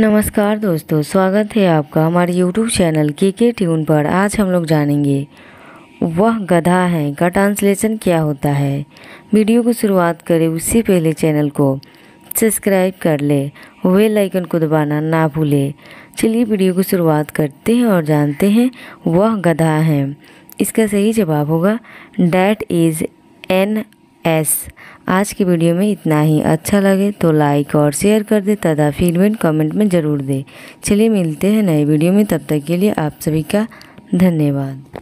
नमस्कार दोस्तों स्वागत है आपका हमारे YouTube चैनल के के ट्यून पर आज हम लोग जानेंगे वह गधा है का ट्रांसलेशन क्या होता है वीडियो को शुरुआत करें उससे पहले चैनल को सब्सक्राइब कर ले वेल आइकन को दबाना ना भूले चलिए वीडियो को शुरुआत करते हैं और जानते हैं वह गधा है इसका सही जवाब होगा डैट इज़ एन एस आज की वीडियो में इतना ही अच्छा लगे तो लाइक और शेयर कर दे तथा फीडबैक कमेंट में ज़रूर दे चलिए मिलते हैं नए वीडियो में तब तक के लिए आप सभी का धन्यवाद